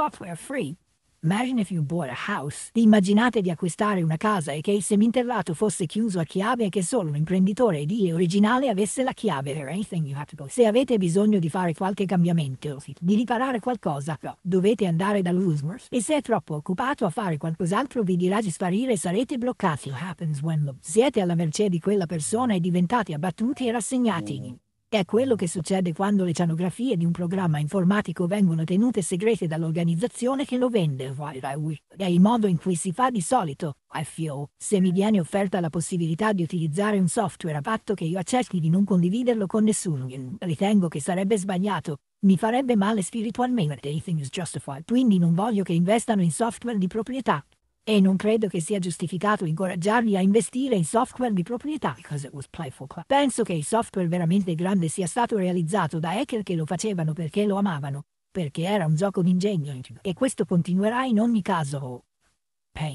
software free. Imagine if you bought a house. Immaginate di acquistare una casa e che il seminterrato fosse chiuso a chiave e che solo un imprenditore di originale avesse la chiave. Se avete bisogno di fare qualche cambiamento, di riparare qualcosa, dovete andare dall'Usmers. E se è troppo occupato a fare qualcos'altro, vi dirà di sparire e sarete bloccati. Siete alla mercé di quella persona e diventate abbattuti e rassegnati. Mm. È quello che succede quando le cianografie di un programma informatico vengono tenute segrete dall'organizzazione che lo vende. È il modo in cui si fa di solito. FIO. Se mi viene offerta la possibilità di utilizzare un software a patto che io accetti di non condividerlo con nessuno, ritengo che sarebbe sbagliato. Mi farebbe male spiritualmente. Quindi non voglio che investano in software di proprietà e non credo che sia giustificato incoraggiarli a investire in software di proprietà Penso che il software veramente grande sia stato realizzato da hacker che lo facevano perché lo amavano, perché era un gioco d'ingegno e questo continuerà in ogni caso.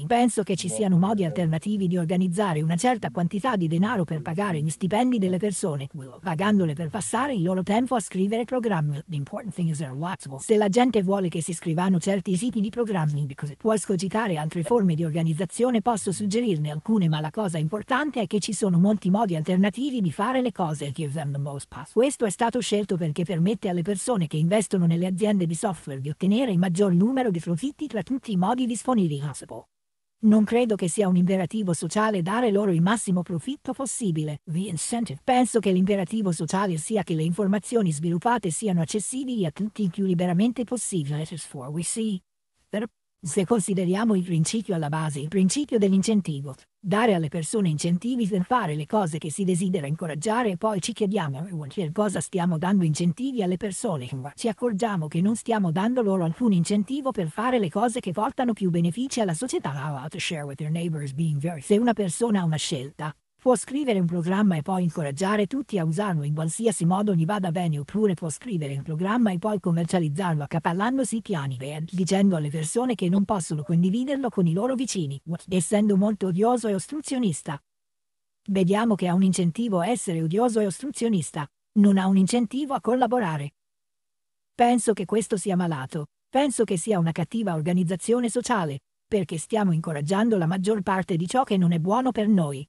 Penso che ci siano modi alternativi di organizzare una certa quantità di denaro per pagare gli stipendi delle persone, pagandole per passare il loro tempo a scrivere programmi. Se la gente vuole che si scrivano certi siti di programmi, può escogitare altre forme di organizzazione, posso suggerirne alcune, ma la cosa importante è che ci sono molti modi alternativi di fare le cose. Questo è stato scelto perché permette alle persone che investono nelle aziende di software di ottenere il maggior numero di profitti tra tutti i modi disponibili. Non credo che sia un imperativo sociale dare loro il massimo profitto possibile. Vincent, penso che l'imperativo sociale sia che le informazioni sviluppate siano accessibili a tutti il più liberamente possibile. That's for we see. Per se consideriamo il principio alla base, il principio dell'incentivo, dare alle persone incentivi per fare le cose che si desidera incoraggiare e poi ci chiediamo per eh, cosa stiamo dando incentivi alle persone, ci accorgiamo che non stiamo dando loro alcun incentivo per fare le cose che portano più benefici alla società. Se una persona ha una scelta, Può scrivere un programma e poi incoraggiare tutti a usarlo in qualsiasi modo gli vada bene oppure può scrivere un programma e poi commercializzarlo accaparrandosi i piani e dicendo alle persone che non possono condividerlo con i loro vicini, essendo molto odioso e ostruzionista. Vediamo che ha un incentivo a essere odioso e ostruzionista, non ha un incentivo a collaborare. Penso che questo sia malato, penso che sia una cattiva organizzazione sociale, perché stiamo incoraggiando la maggior parte di ciò che non è buono per noi.